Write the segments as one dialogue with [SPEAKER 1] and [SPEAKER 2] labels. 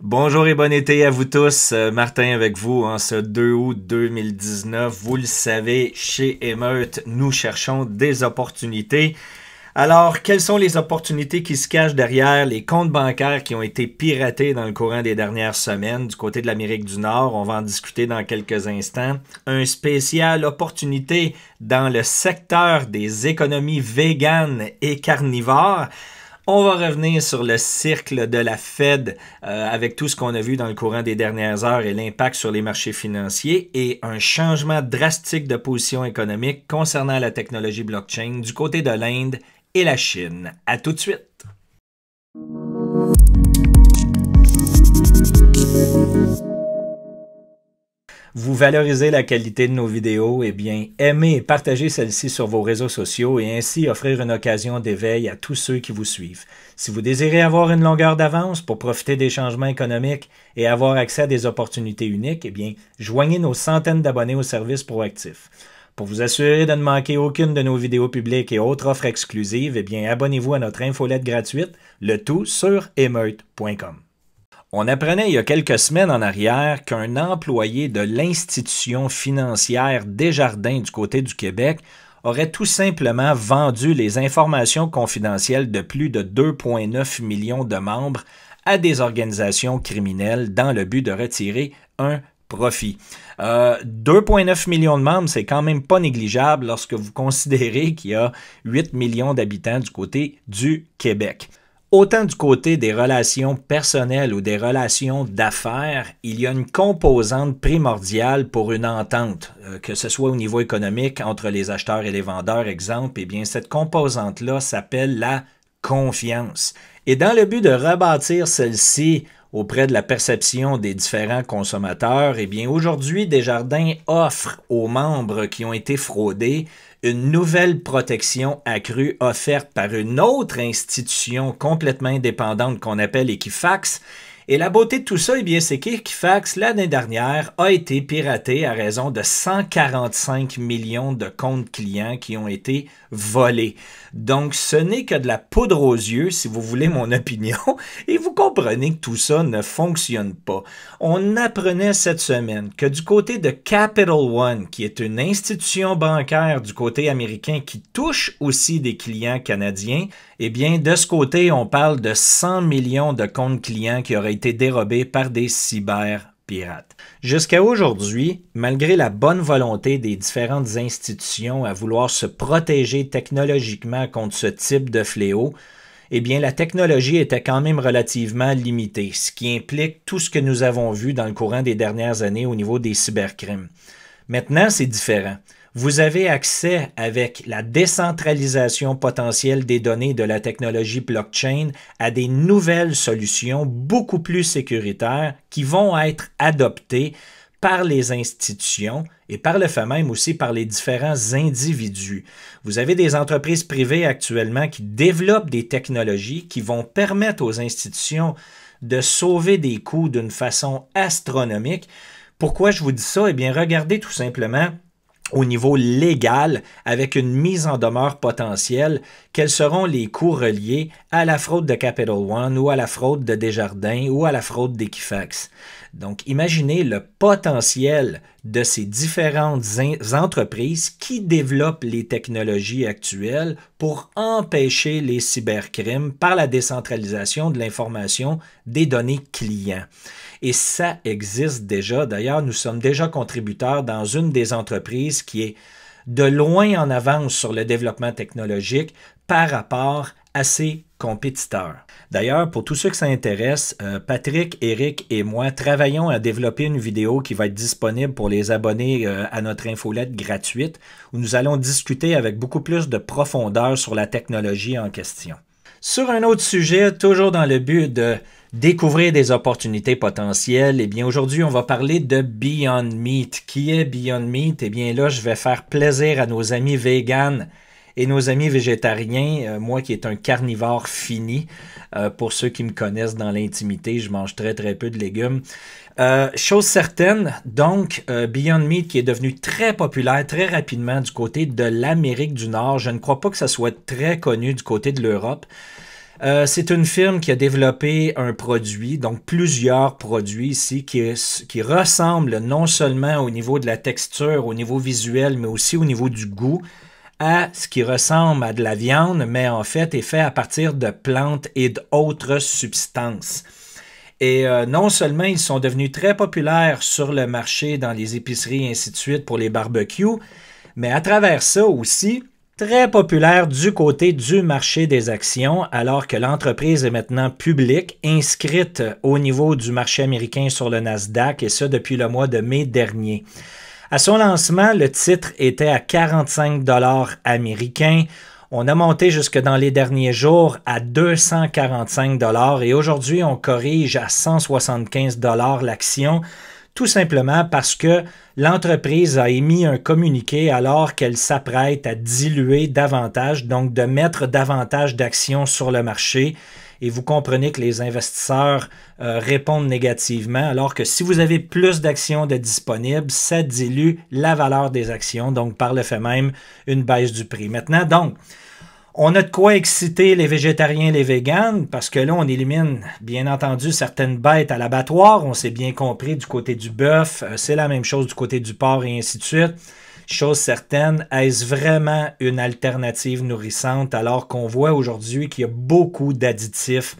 [SPEAKER 1] Bonjour et bon été à vous tous. Euh, Martin avec vous en ce 2 août 2019. Vous le savez, chez Emeut, nous cherchons des opportunités. Alors, quelles sont les opportunités qui se cachent derrière les comptes bancaires qui ont été piratés dans le courant des dernières semaines du côté de l'Amérique du Nord? On va en discuter dans quelques instants. Un spécial opportunité dans le secteur des économies véganes et carnivores. On va revenir sur le cercle de la Fed euh, avec tout ce qu'on a vu dans le courant des dernières heures et l'impact sur les marchés financiers et un changement drastique de position économique concernant la technologie blockchain du côté de l'Inde et la Chine. À tout de suite. vous valorisez la qualité de nos vidéos, eh bien, aimez et partagez celle ci sur vos réseaux sociaux et ainsi offrir une occasion d'éveil à tous ceux qui vous suivent. Si vous désirez avoir une longueur d'avance pour profiter des changements économiques et avoir accès à des opportunités uniques, eh bien, joignez nos centaines d'abonnés au service proactif. Pour vous assurer de ne manquer aucune de nos vidéos publiques et autres offres exclusives, eh bien, abonnez-vous à notre infolette gratuite, le tout sur émeute.com. On apprenait il y a quelques semaines en arrière qu'un employé de l'institution financière Desjardins du côté du Québec aurait tout simplement vendu les informations confidentielles de plus de 2,9 millions de membres à des organisations criminelles dans le but de retirer un profit. 2,9 euh, millions de membres, c'est quand même pas négligeable lorsque vous considérez qu'il y a 8 millions d'habitants du côté du Québec. Autant du côté des relations personnelles ou des relations d'affaires, il y a une composante primordiale pour une entente, euh, que ce soit au niveau économique entre les acheteurs et les vendeurs, exemple, et eh bien cette composante-là s'appelle la confiance. Et dans le but de rebâtir celle-ci auprès de la perception des différents consommateurs, et eh bien aujourd'hui Desjardins offre aux membres qui ont été fraudés une nouvelle protection accrue offerte par une autre institution complètement indépendante qu'on appelle Equifax et la beauté de tout ça, eh bien, c'est qu'Equifax, l'année dernière, a été piraté à raison de 145 millions de comptes clients qui ont été volés. Donc, ce n'est que de la poudre aux yeux, si vous voulez mon opinion, et vous comprenez que tout ça ne fonctionne pas. On apprenait cette semaine que du côté de Capital One, qui est une institution bancaire du côté américain qui touche aussi des clients canadiens, eh bien, de ce côté, on parle de 100 millions de comptes clients qui auraient été dérobés par des cyber pirates. Jusqu'à aujourd'hui, malgré la bonne volonté des différentes institutions à vouloir se protéger technologiquement contre ce type de fléau, eh bien, la technologie était quand même relativement limitée, ce qui implique tout ce que nous avons vu dans le courant des dernières années au niveau des cybercrimes. Maintenant, c'est différent vous avez accès avec la décentralisation potentielle des données de la technologie blockchain à des nouvelles solutions beaucoup plus sécuritaires qui vont être adoptées par les institutions et par le fait même aussi par les différents individus. Vous avez des entreprises privées actuellement qui développent des technologies qui vont permettre aux institutions de sauver des coûts d'une façon astronomique. Pourquoi je vous dis ça? Eh bien, regardez tout simplement au niveau légal avec une mise en demeure potentielle, quels seront les coûts reliés à la fraude de Capital One ou à la fraude de Desjardins ou à la fraude d'Equifax. Donc imaginez le potentiel de ces différentes entreprises qui développent les technologies actuelles pour empêcher les cybercrimes par la décentralisation de l'information des données clients et ça existe déjà. D'ailleurs, nous sommes déjà contributeurs dans une des entreprises qui est de loin en avance sur le développement technologique par rapport à ses compétiteurs. D'ailleurs, pour tous ceux que ça intéresse, euh, Patrick, Eric et moi travaillons à développer une vidéo qui va être disponible pour les abonnés euh, à notre infolette gratuite où nous allons discuter avec beaucoup plus de profondeur sur la technologie en question. Sur un autre sujet, toujours dans le but de découvrir des opportunités potentielles. Eh bien, aujourd'hui, on va parler de Beyond Meat. Qui est Beyond Meat? Eh bien, là, je vais faire plaisir à nos amis véganes et nos amis végétariens. Euh, moi qui est un carnivore fini, euh, pour ceux qui me connaissent dans l'intimité, je mange très très peu de légumes. Euh, chose certaine, donc Beyond Meat qui est devenu très populaire très rapidement du côté de l'Amérique du Nord. Je ne crois pas que ça soit très connu du côté de l'Europe. Euh, c'est une firme qui a développé un produit, donc plusieurs produits ici, qui, ressemblent non seulement au niveau de la texture, au niveau visuel, mais aussi au niveau du goût à ce qui ressemble à de la viande, mais en fait est fait à partir de plantes et d'autres substances. Et euh, non seulement ils sont devenus très populaires sur le marché, dans les épiceries et ainsi de suite pour les barbecues, mais à travers ça aussi, très populaire du côté du marché des actions, alors que l'entreprise est maintenant publique, inscrite au niveau du marché américain sur le Nasdaq, et ce depuis le mois de mai dernier. À son lancement, le titre était à 45 dollars américains. On a monté jusque dans les derniers jours à 245 dollars et aujourd'hui on corrige à 175 dollars l'action tout simplement parce que l'entreprise a émis un communiqué alors qu'elle s'apprête à diluer davantage, donc de mettre davantage d'actions sur le marché. Et vous comprenez que les investisseurs euh, répondent négativement, alors que si vous avez plus d'actions de disponibles, ça dilue la valeur des actions, donc par le fait même une baisse du prix. Maintenant, donc, on a de quoi exciter les végétariens, les véganes, parce que là, on élimine, bien entendu, certaines bêtes à l'abattoir. On s'est bien compris du côté du bœuf, euh, c'est la même chose du côté du porc et ainsi de suite. Chose certaine, est-ce vraiment une alternative nourrissante alors qu'on voit aujourd'hui qu'il y a beaucoup d'additifs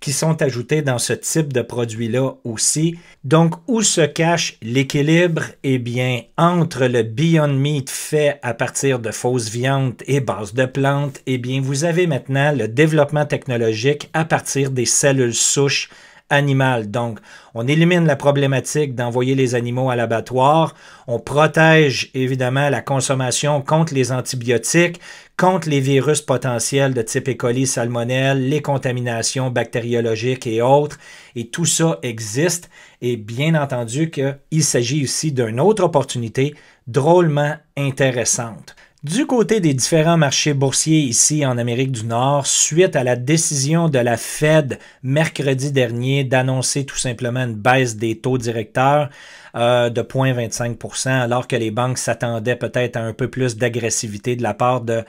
[SPEAKER 1] qui sont ajoutés dans ce type de produit-là aussi. Donc, où se cache l'équilibre? Eh bien, entre le Beyond Meat fait à partir de fausses viandes et bases de plantes, eh bien, vous avez maintenant le développement technologique à partir des cellules souches animal. Donc, on élimine la problématique d'envoyer les animaux à l'abattoir. On protège évidemment la consommation contre les antibiotiques, contre les virus potentiels de type E. coli, salmonelle, les contaminations bactériologiques et autres. Et tout ça existe. Et bien entendu qu'il s'agit ici d'une autre opportunité drôlement intéressante. Du côté des différents marchés boursiers ici en Amérique du Nord, suite à la décision de la Fed mercredi dernier d'annoncer tout simplement une baisse des taux directeurs euh, de 0,25 alors que les banques s'attendaient peut-être à un peu plus d'agressivité de la part de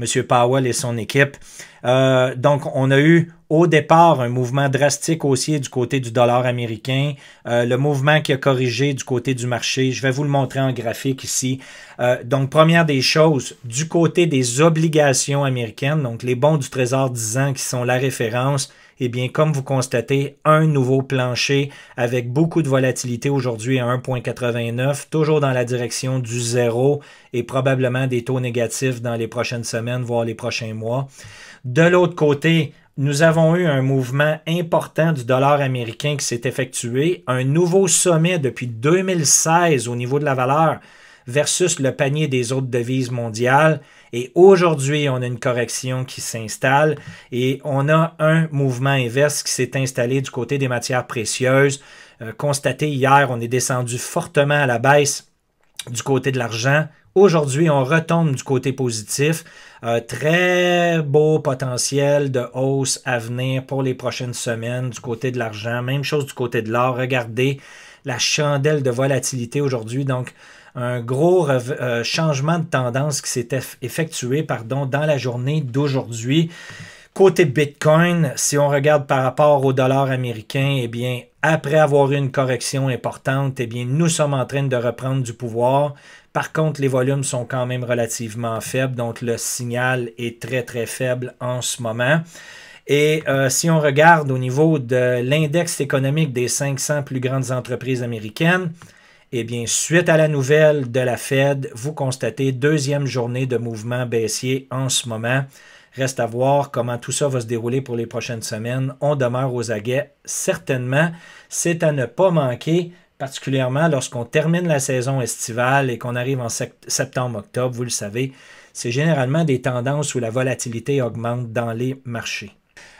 [SPEAKER 1] M. Powell et son équipe, euh, donc, on a eu au départ un mouvement drastique aussi du côté du dollar américain, euh, le mouvement qui a corrigé du côté du marché. Je vais vous le montrer en graphique ici. Euh, donc, première des choses, du côté des obligations américaines, donc les bons du Trésor 10 ans qui sont la référence, eh bien, comme vous constatez, un nouveau plancher avec beaucoup de volatilité aujourd'hui à 1,89, toujours dans la direction du zéro et probablement des taux négatifs dans les prochaines semaines, voire les prochains mois. De l'autre côté, nous avons eu un mouvement important du dollar américain qui s'est effectué, un nouveau sommet depuis 2016 au niveau de la valeur versus le panier des autres devises mondiales. Et aujourd'hui, on a une correction qui s'installe et on a un mouvement inverse qui s'est installé du côté des matières précieuses. Euh, constaté hier, on est descendu fortement à la baisse du côté de l'argent, Aujourd'hui, on retombe du côté positif. Euh, très beau potentiel de hausse à venir pour les prochaines semaines du côté de l'argent. Même chose du côté de l'or. Regardez la chandelle de volatilité aujourd'hui. Donc, un gros euh, changement de tendance qui s'est effectué pardon, dans la journée d'aujourd'hui. Côté Bitcoin, si on regarde par rapport au dollar américain, eh bien, après avoir eu une correction importante, eh bien, nous sommes en train de reprendre du pouvoir. Par contre, les volumes sont quand même relativement faibles, donc le signal est très très faible en ce moment. Et euh, si on regarde au niveau de l'index économique des 500 plus grandes entreprises américaines, eh bien, suite à la nouvelle de la Fed, vous constatez deuxième journée de mouvement baissier en ce moment. Reste à voir comment tout ça va se dérouler pour les prochaines semaines. On demeure aux aguets, certainement. C'est à ne pas manquer particulièrement lorsqu'on termine la saison estivale et qu'on arrive en septembre-octobre, vous le savez, c'est généralement des tendances où la volatilité augmente dans les marchés.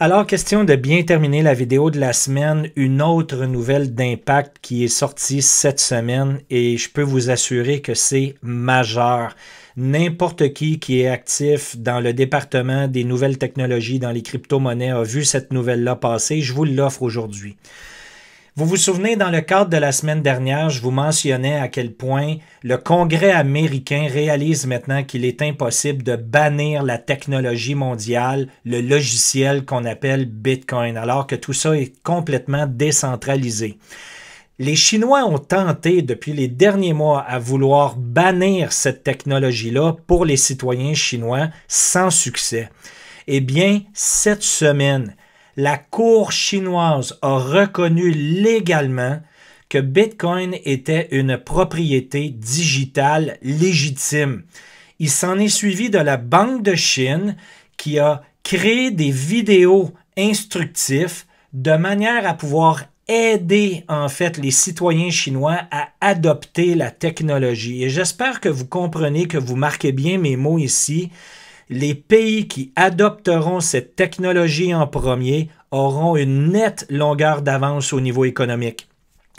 [SPEAKER 1] Alors, question de bien terminer la vidéo de la semaine, une autre nouvelle d'impact qui est sortie cette semaine et je peux vous assurer que c'est majeur. N'importe qui qui est actif dans le département des nouvelles technologies dans les crypto-monnaies a vu cette nouvelle-là passer. Je vous l'offre aujourd'hui. Vous vous souvenez, dans le cadre de la semaine dernière, je vous mentionnais à quel point le Congrès américain réalise maintenant qu'il est impossible de bannir la technologie mondiale, le logiciel qu'on appelle Bitcoin, alors que tout ça est complètement décentralisé. Les Chinois ont tenté depuis les derniers mois à vouloir bannir cette technologie-là pour les citoyens chinois sans succès. Eh bien, cette semaine, la Cour chinoise a reconnu légalement que Bitcoin était une propriété digitale légitime. Il s'en est suivi de la Banque de Chine qui a créé des vidéos instructives de manière à pouvoir aider en fait les citoyens chinois à adopter la technologie. Et j'espère que vous comprenez, que vous marquez bien mes mots ici les pays qui adopteront cette technologie en premier auront une nette longueur d'avance au niveau économique.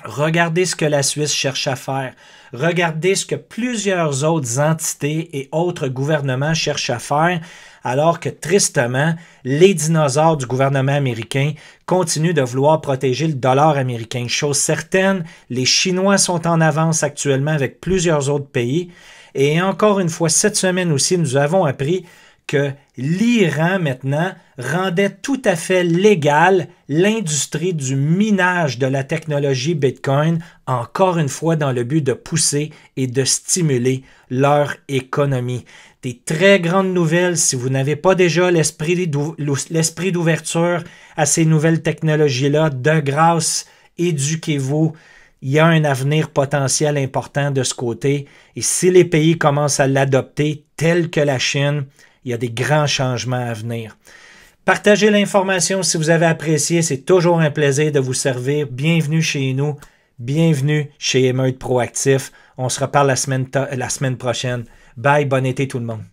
[SPEAKER 1] Regardez ce que la Suisse cherche à faire. Regardez ce que plusieurs autres entités et autres gouvernements cherchent à faire, alors que tristement, les dinosaures du gouvernement américain continuent de vouloir protéger le dollar américain. Chose certaine, les Chinois sont en avance actuellement avec plusieurs autres pays. Et encore une fois, cette semaine aussi, nous avons appris que l'Iran maintenant rendait tout à fait légal l'industrie du minage de la technologie Bitcoin, encore une fois dans le but de pousser et de stimuler leur économie. Des très grandes nouvelles, si vous n'avez pas déjà l'esprit d'ouverture à ces nouvelles technologies-là, de grâce, éduquez-vous il y a un avenir potentiel important de ce côté. Et si les pays commencent à l'adopter, tel que la Chine, il y a des grands changements à venir. Partagez l'information si vous avez apprécié. C'est toujours un plaisir de vous servir. Bienvenue chez nous. Bienvenue chez Émeute Proactif. On se reparle la semaine, la semaine prochaine. Bye, bon été tout le monde.